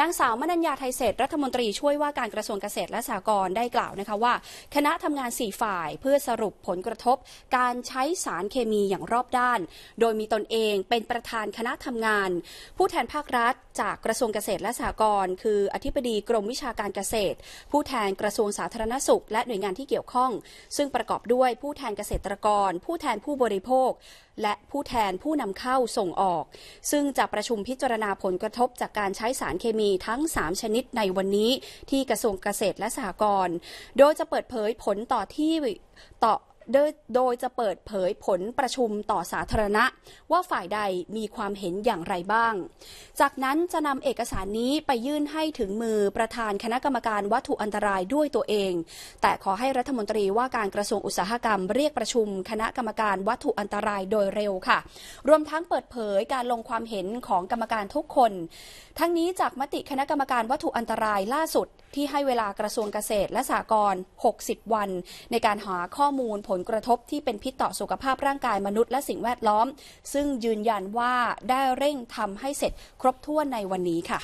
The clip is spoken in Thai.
นางสาวมนัญญาไทยเศษรัฐมนตรีช่วยว่าการกระทรวงเกษตรและสหกรณ์ได้กล่าวนะคะว่า คณะทำงาน 4 ฝ่ายเพื่อสรุปผลกระทบ การใช้สารเคมีอย่างรอบด้าน โดยมีตนเองเป็นประธานคณะทำงาน ผู้แทนภาครัฐ จากกระทรวงเกษตรและสหกรณ์คืออธิบดีกรมวิชาการเกษตร ผู้แทนกระทรวงสาธารณสุขและหน่วยงานที่เกี่ยวข้อง ซึ่งประกอบด้วยผู้แทนเกษตรกร ผู้แทนผู้บริโภค และผู้แทนผู้นำเข้าส่งออก ซึ่งจะประชุมพิจารณาผลกระทบจากการใช้สารเคมีีทั้ง 3 ชนิดในวันนี้ที่กระทรวงเกษตรและสหกรณ์ โดยจะเปิดเผยผลต่อที่ต่อโดยจะเปิดเผยผลประชุมต่อสาธารณะ ว่าฝ่ายใดมีความเห็นอย่างไรบ้าง จากนั้นจะนำเอกสารนี้ไปยื่นให้ถึงมือประธานคณะกรรมการวัตถุอันตรายด้วยตัวเอง แต่ขอให้รัฐมนตรีว่าการกระทรวงอุตสาหกรรมเรียกประชุม คณะกรรมการวัตถุอันตรายโดยเร็วค่ะ รวมทั้งเปิดเผยการลงความเห็นของกรรมการทุกคน ทั้งนี้จากมติคณะกรรมการวัตถุอันตรายล่าสุดที่ให้เวลากระทรวงเกษตรและสหกรณ์60 วัน ในการหาข้อมูลผลกระทบที่เป็นพิษต่อสุขภาพร่างกายมนุษย์และสิ่งแวดล้อม ซึ่งยืนยันว่าได้เร่งทำให้เสร็จครบถ้วนในวันนี้ค่ะ